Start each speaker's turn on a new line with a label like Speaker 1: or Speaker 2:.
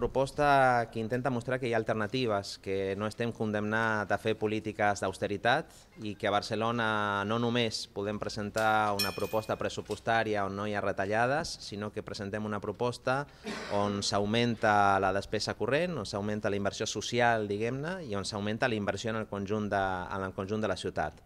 Speaker 1: proposta que intenta mostrar que hi ha alternatives, que no estem condemnats a fer polítiques d'austeritat i que a Barcelona no només podem presentar una proposta pressupostària on no hi ha retallades, sinó que presentem una proposta on s'augmenta la despesa corrent, on s'augmenta la inversió social, diguem-ne, i on s'augmenta la inversió en el conjunt de, en el conjunt de la ciutat.